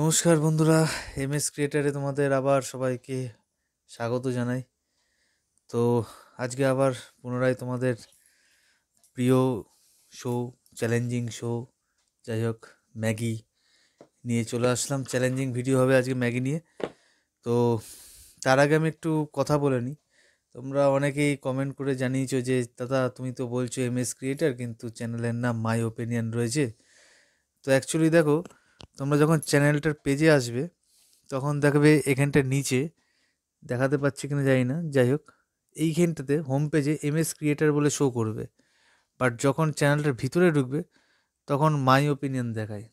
নমস্কার বন্ধুরা M S ক্রিয়েটারে তোমাদের আবার সবাইকে স্বাগত জানাই তো আজকে আবার পুনরায় তোমাদের প্রিয় শো চ্যালেঞ্জিং শো যাই হোক ম্যাগি নিয়ে চলে আসলাম চ্যালেঞ্জিং ভিডিও হবে আজকে ম্যাগি নিয়ে তো তার আগে আমি একটু কথা বলে নিই তোমরা অনেকেই কমেন্ট করে জানিয়েছো যে দাদা তুমি তো বলছো এম এস ক্রিয়েটার কিন্তু চ্যানেলের নাম মাই ওপিনিয়ন রয়েছে তো অ্যাকচুয়ালি দেখো তোমরা যখন চ্যানেলটার পেজে আসবে তখন দেখবে এখানটার নিচে দেখাতে পাচ্ছি কিনা জানি না যাই হোক এইখানটাতে হোম পেজে এমএস ক্রিয়েটার বলে শো করবে বাট যখন চ্যানেলটার ভিতরে ঢুকবে তখন মাই ওপিনিয়ন দেখায়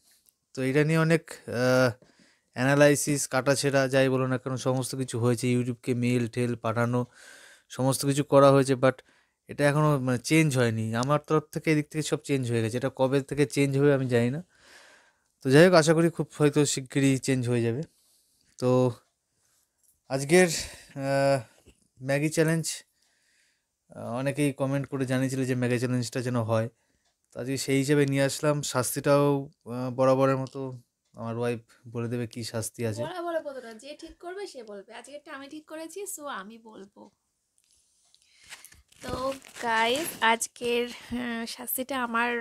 তো এটা নিয়ে অনেক অ্যানালাইসিস কাটাছেড়া যাই বলো না কেন সমস্ত কিছু হয়েছে ইউটিউবকে মেল টেল পাঠানো সমস্ত কিছু করা হয়েছে বাট এটা এখনও মানে চেঞ্জ হয়নি আমার তরফ থেকে এদিক থেকে সব চেঞ্জ হয়ে গেছে এটা কবে থেকে চেঞ্জ হবে আমি জানি না তো যাই হোক আশা করি খুব হয়তো শিগগিরই চেঞ্জ হয়ে যাবে তো আজকের ম্যাগি চ্যালেঞ্জ অনেকেই কমেন্ট করে জানিয়েছিল যে ম্যাগি চ্যালেঞ্জটা যেন হয় তো আজকে সেই হিসেবে নিয়ে আসলাম শাস্তিটাও বরাবরের মতো আমার ওয়াইফ বলে দেবে কি শাস্তি আছে যে ঠিক করবে সে বলবে আজকেরটা আমি ঠিক করেছি সো আমি বলবো তো গাইজ আজকের শাস্তিটা আমার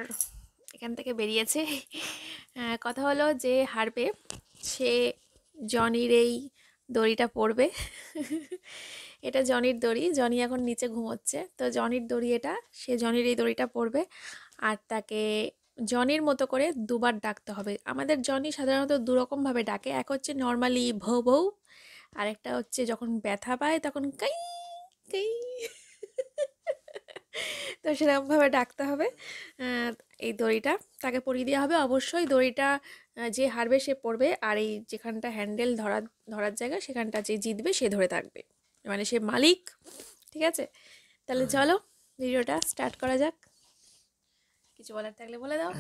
এখান থেকে বেরিয়েছে কথা হলো যে হারবে সে জনির এই দড়িটা পড়বে এটা জনির দড়ি জনি এখন নিচে ঘুমোচ্ছে তো জনির দড়ি এটা সে জনির এই দড়িটা পড়বে আর তাকে জনির মতো করে দুবার ডাকতে হবে আমাদের জনি সাধারণত দুরকমভাবে ডাকে এক হচ্ছে নর্মালি ভৌ ভৌ আরেকটা হচ্ছে যখন ব্যথা পায় তখন কাই কাই তো সেরকমভাবে ডাকতে হবে এই দড়িটা তাকে পরিয়ে দেওয়া হবে অবশ্যই দড়িটা যে হারবে সে পড়বে আর এই যেখানটা হ্যান্ডেল ধরার ধরার জায়গা সেখানটা যে জিতবে সে ধরে থাকবে মানে সে মালিক ঠিক আছে তাহলে চলো ভিডিওটা স্টার্ট করা যাক কিছু বলার থাকলে বলে দাও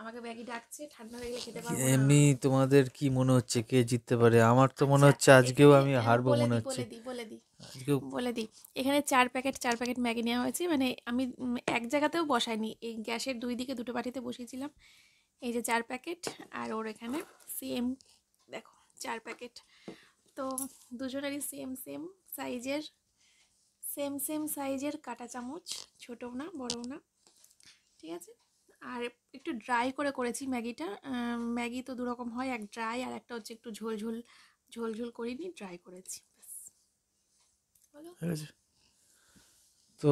আমাকে ব্যাগি ডাকছে ঠান্ডা হয়ে খেতে পারবো এমনি তোমাদের কি মনে হচ্ছে কে জিততে পারে আমার তো মনে আচ্ছা, হচ্ছে আজকেও আমি হ্যাঁ, হারবো মনে হচ্ছে বলে দি বলে দি বলে দিই এখানে চার প্যাকেট চার প্যাকেট ম্যাগি নেওয়া হয়েছে মানে আমি এক জায়গাতেও বসাইনি এই গ্যাসের দুই দিকে দুটো বাটিতে বসিয়েছিলাম এই যে চার প্যাকেট আর ওর এখানে সেম দেখো চার প্যাকেট তো দুজনেরই সেম সেম সাইজের সেম সেম সাইজের কাটা চামচ ছোটও না বড়ও না ঠিক আছে আর একটু ড্রাই করে করেছি ম্যাগিটা ম্যাগি তো দুরকম হয় এক ড্রাই আর একটা হচ্ছে একটু ঝোল ঝোল ঝোল করিনি ড্রাই করেছি ঠিক আছে তো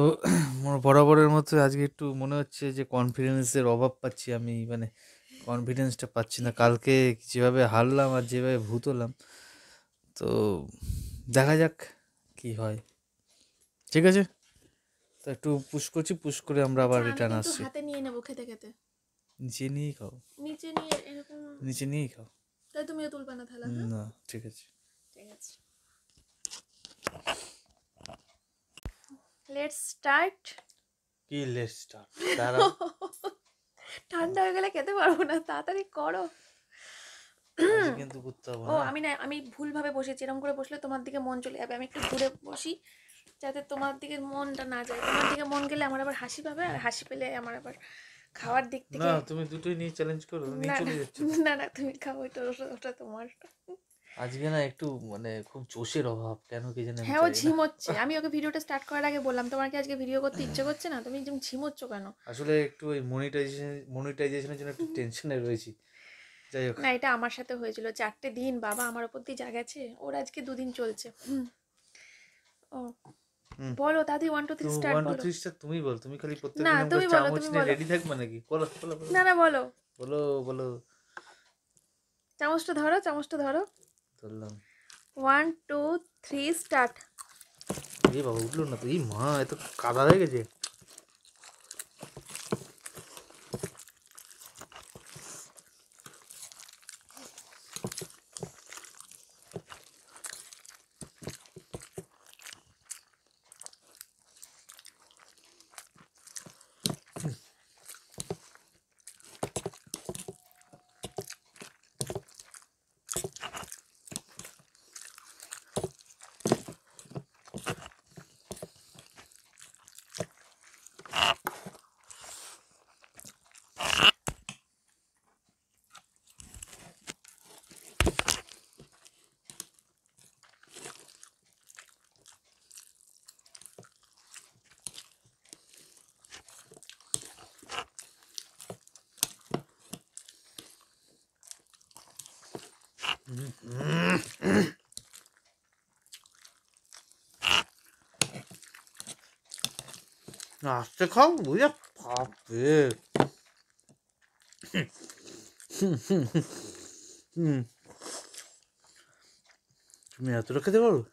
বরাবরের মতো আজকে একটু মনে হচ্ছে যে কনফিডেন্সের অভাব পাচ্ছি আমি মানে কনফিডেন্সটা পাচ্ছি না কালকে যেভাবে হারলাম আর যেভাবে ভূত হলাম তো দেখা যাক কি হয় ঠিক আছে তো একটু পুশ করছি পুশ করে আমরা আবার রিটার্ন আসছি হাতে নিয়ে নেবো খেতে খেতে নিচে নিয়েই খাও নিচে নিয়ে এরকম নিচে নিয়েই খাও তাই তুমিও তুলবে না থালা হ্যাঁ? না ঠিক আছে ঠিক আছে লেটস স্টার্ট কি লেটস স্টার্ট ঠান্ডা হয়ে গেলে খেতে পারবো না তাড়াতাড়ি করো কিন্তু করতে হবে ও আমি না আমি ভুলভাবে বসেছি এরকম করে বসলে তোমার দিকে মন চলে যাবে আমি একটু ঘুরে বসি যাতে তোমার দিকে মনটা না যায় তোমার দিকে মন গেলে আমার আবার হাসি পাবে আর হাসি পেলে আমার আবার খাওয়ার দিক থেকে না তুমি দুটোই নিয়ে চ্যালেঞ্জ করো নিয়ে চলে যাচ্ছে না না তুমি খাও এটা ওটা তোমার আজকে না একটু মানে খুব জোশের অভাব কেন কি জানি হ্যাঁ ও ঝিমোচ্ছে আমি ওকে ভিডিওটা স্টার্ট করার আগে বললাম তোমার কি আজকে ভিডিও করতে ইচ্ছে করছে না তুমি ঝিমোচ্ছ কেন আসলে একটু ওই মনিটাইজেশন মনিটাইজেশনের জন্য একটু টেনশনে রয়েছি যাই হোক না এটা আমার সাথে হয়েছিল চারটে দিন বাবা আমার উপর দিয়ে যা গেছে ওর আজকে দুদিন চলছে ও বলো দাদি 1 2 3 স্টার্ট বলো 1 2 3 স্টার্ট তুমি বল তুমি খালি প্রত্যেক না তুমি বলো তুমি বলো রেডি থাকবে নাকি বলো বলো না না বলো বলো বলো চামচটা ধরো চামচটা ধরো করলাম ওয়ান টু থ্রি স্টার্ট এই বাবা উঠলো না তো এই মা এত কাদা হয়ে গেছে 야, 스테이크하고 뭐야, 밥이. 음. 좀 야, 그렇게 돼버려.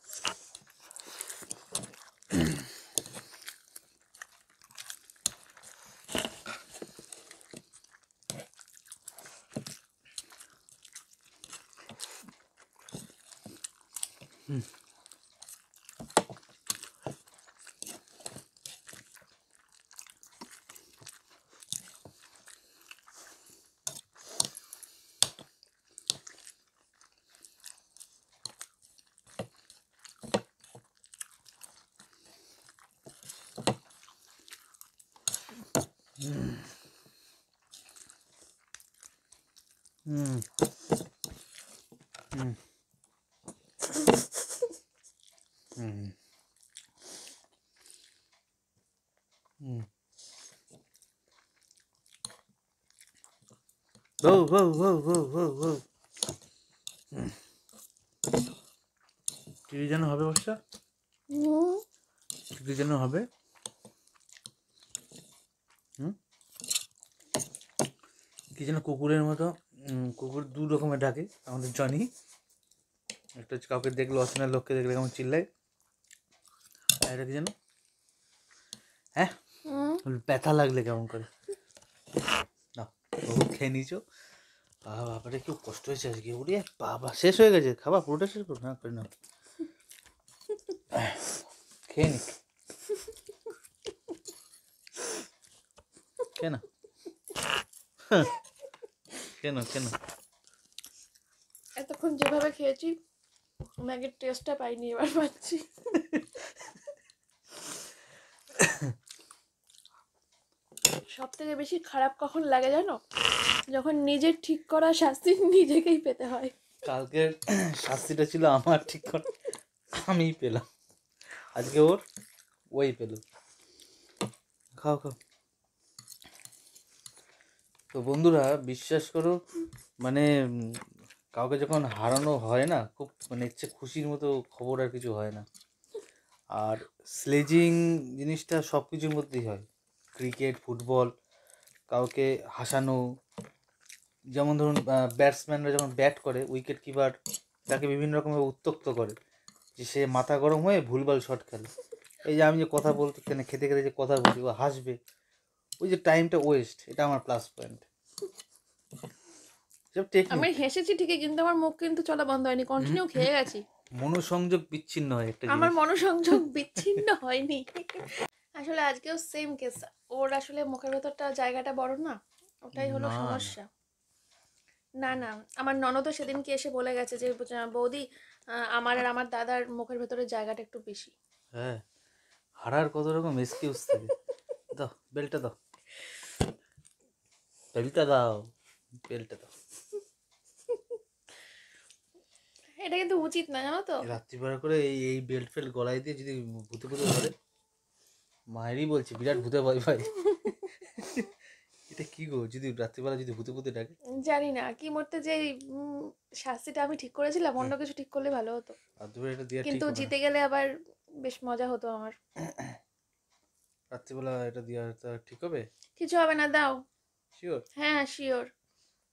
Whoa, whoa, whoa, whoa, whoa, whoa. কি যেন হবে বর্ষা কি যেন হবে কি যেন কুকুরের মতো কুকুর দু রকমের ডাকে আমাদের জনি একটা হচ্ছে কাউকে দেখলো অচেনা লোককে দেখলে কেমন চিল্লায় আর এটা কি যেন হ্যাঁ ব্যথা লাগলে কেমন করে খেয়ে বাবা বাবারে কেউ কষ্ট হয়েছে আজকে ওরে বাবা শেষ হয়ে গেছে খাবার পুরোটা শেষ করো না করে না খেয়ে নি কেন কেন কেন এতক্ষণ যেভাবে খেয়েছি ম্যাগির টেস্টটা পাইনি এবার পাচ্ছি থেকে বেশি খারাপ কখন লাগে জানো যখন নিজের ঠিক করা শাস্তি নিজেকেই পেতে হয় কালকের শাস্তিটা ছিল আমার ঠিক করা আমি পেলাম আজকে ওর ওই পেল খাও খাও তো বন্ধুরা বিশ্বাস করো মানে কাউকে যখন হারানো হয় না খুব মানে ইচ্ছে খুশির মতো খবর আর কিছু হয় না আর স্লেজিং জিনিসটা সব কিছুর মধ্যেই হয় ক্রিকেট ফুটবল কাউকে হাসানো যেমন ধরুন ব্যাটসম্যানরা যখন ব্যাট করে উইকেট কিপার তাকে বিভিন্ন রকমভাবে উত্তক্ত করে যে সে মাথা গরম হয়ে ভুলভাল শট খেলে এই যে আমি যে কথা বলতে কেন খেতে খেতে যে কথা বলছি ও হাসবে ওই যে টাইমটা ওয়েস্ট এটা আমার প্লাস পয়েন্ট আমি হেসেছি ঠিকই কিন্তু আমার মুখ কিন্তু চলা বন্ধ হয়নি কন্টিনিউ খেয়ে গেছি মনোসংযোগ বিচ্ছিন্ন হয় একটা আমার মনোসংযোগ বিচ্ছিন্ন হয়নি আসলে আজকেও সেম কেস ওর আসলে মুখের ভেতরটা জায়গাটা বড় না ওটাই হলো সমস্যা না না আমার ননদও সেদিনকে এসে বলে গেছে যে বৌদি আমার আর আমার দাদার মুখের ভেতরে জায়গাটা একটু বেশি হ্যাঁ হারার কত রকম এক্সকিউজ থাকে দাও বেলটা দাও বেলটা দাও বেলটা দাও এটা কিন্তু উচিত না জানো তো রাত্রিবেলা করে এই এই বেল্ট ফেল্ট গলায় দিয়ে যদি ভূতে ভূতে ধরে মায়েরই বলছি বিরাট ভূতে ভয় ভাই এটা কি গো যদি রাত্রিবেলা যদি ভূতে ভূতে ডাকে জানি না কি মরতে যে শাস্তিটা আমি ঠিক করেছিলাম অন্য হ্যাঁ। কিছু ঠিক করলে ভালো হতো কিন্তু জিতে গেলে আবার বেশ মজা হতো আমার রাত্রিবেলা এটা দিয়া ঠিক হবে কিছু হবে না দাও শিওর হ্যাঁ শিওর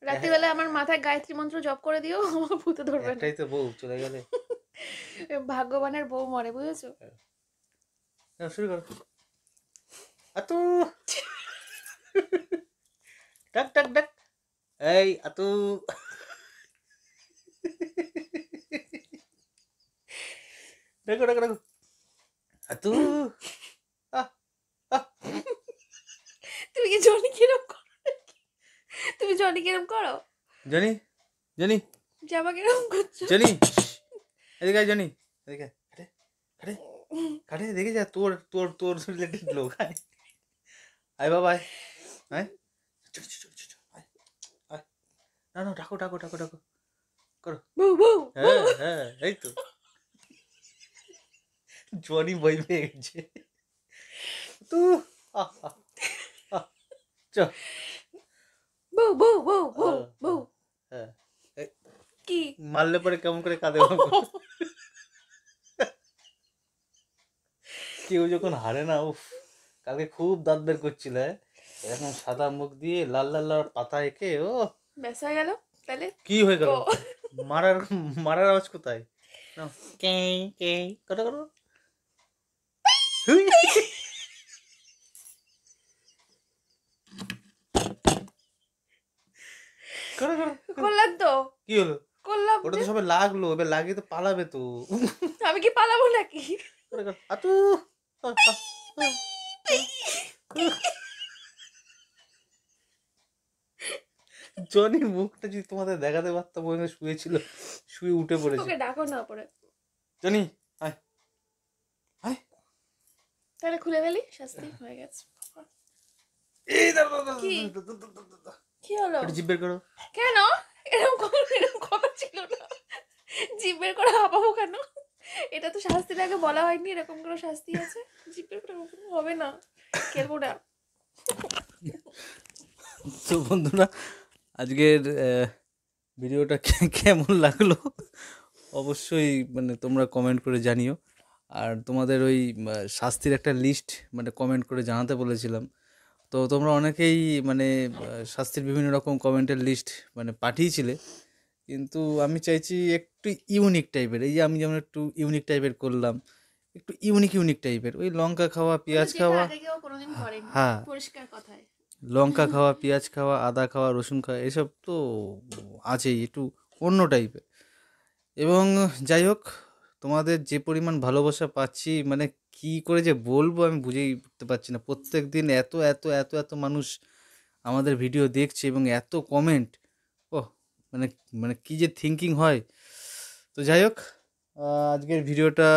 রাত্রিবেলা আমার মাথায় গায়ত্রী মন্ত্র জপ করে দিও আমার ভূতে ধরবে এটাই তো বউ চলে গেলে ভাগ্যবানের বউ মরে বুঝেছো হ্যাঁ। হ্যাঁ, শুরু করো আতু ডাক ডাক ডাক এই আতু ডাকো ডাকো ডাকো আতু তুমি কি জনি কিরম করো তুমি জনি কিরম করো জনি জনি জামা কিরম করছো জনি এদিকে আয় জনি এদিকে আরে আরে আরে দেখে যা তোর তোর তোর রিলেটেড লোক আয় আয় বাবাই হ্যাঁ না না ডাকো ডাকো ডাকো ডাকো করো হ্যাঁ হ্যাঁ এই তো জনি বই পেয়ে গেছে তু কি মারলে পরে কেমন করে কাঁদে কেউ যখন হারে না উফ কালকে খুব দাঁত বের করছিল হ্যাঁ? এরকম সাদা মুখ দিয়ে লাল লাল লাল পাতা এঁকে ও বেসা গেল তাহলে কি হয়ে গেল মারার মারার আওয়াজ কোথায় কে কি হলো তো লাগলো এবার লাগিয়ে তো পালাবে তো আমি কি পালাবো নাকি আতু জনি মুখটা যদি তোমাদের দেখাতে পারতাম ওখানে শুয়েছিল শুয়ে উঠে পড়েছে ওকে ডাকো না পরে জনি আয় আয় তাহলে খুলে ফেলি শাস্তি হয়ে গেছে কি হলো জিভ বের করো কেন এরকম এরকম কথা ছিল না জিভ বের করে হাঁপাবো কেন এটা তো শাস্তির আগে বলা হয়নি এরকম কোনো শাস্তি আছে জিপের কোনো হবে না খেলবো না তো বন্ধুরা আজকের ভিডিওটা কেমন লাগলো অবশ্যই মানে তোমরা কমেন্ট করে জানিও আর তোমাদের ওই শাস্তির একটা লিস্ট মানে কমেন্ট করে জানাতে বলেছিলাম তো তোমরা অনেকেই মানে শাস্তির বিভিন্ন রকম কমেন্টের লিস্ট মানে পাঠিয়েছিলে কিন্তু আমি চাইছি একটু ইউনিক টাইপের এই যে আমি যেমন একটু ইউনিক টাইপের করলাম একটু ইউনিক ইউনিক টাইপের ওই লঙ্কা খাওয়া পেঁয়াজ খাওয়া হ্যাঁ, হ্যাঁ। লঙ্কা খাওয়া পেঁয়াজ খাওয়া আদা খাওয়া রসুন খাওয়া এসব তো আছেই একটু অন্য টাইপের এবং যাই হোক তোমাদের যে পরিমাণ ভালোবাসা পাচ্ছি মানে কি করে যে বলবো আমি বুঝেই উঠতে পারছি না প্রত্যেক দিন এত এত এত এত মানুষ আমাদের ভিডিও দেখছে এবং এত কমেন্ট মানে মানে কী যে থিঙ্কিং হয় তো যাই হোক আজকের ভিডিওটা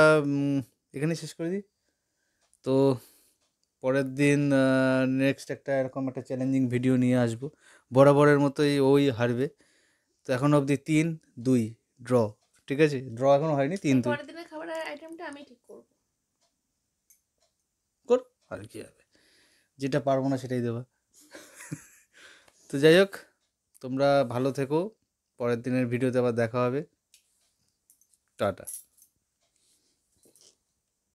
এখানে শেষ করে দিই তো পরের দিন নেক্সট একটা এরকম একটা চ্যালেঞ্জিং ভিডিও নিয়ে আসব বরাবরের মতোই ওই হারবে তো এখন অবধি তিন দুই ড্র ঠিক আছে ড্র এখনো হয়নি তিন দুই আইটেমটা ঠিক কর আর কি হবে যেটা পারবো না সেটাই দেবা তো যাই হোক তোমরা ভালো থেকো পরের দিনের ভিডিওতে আবার দেখা হবে টাটা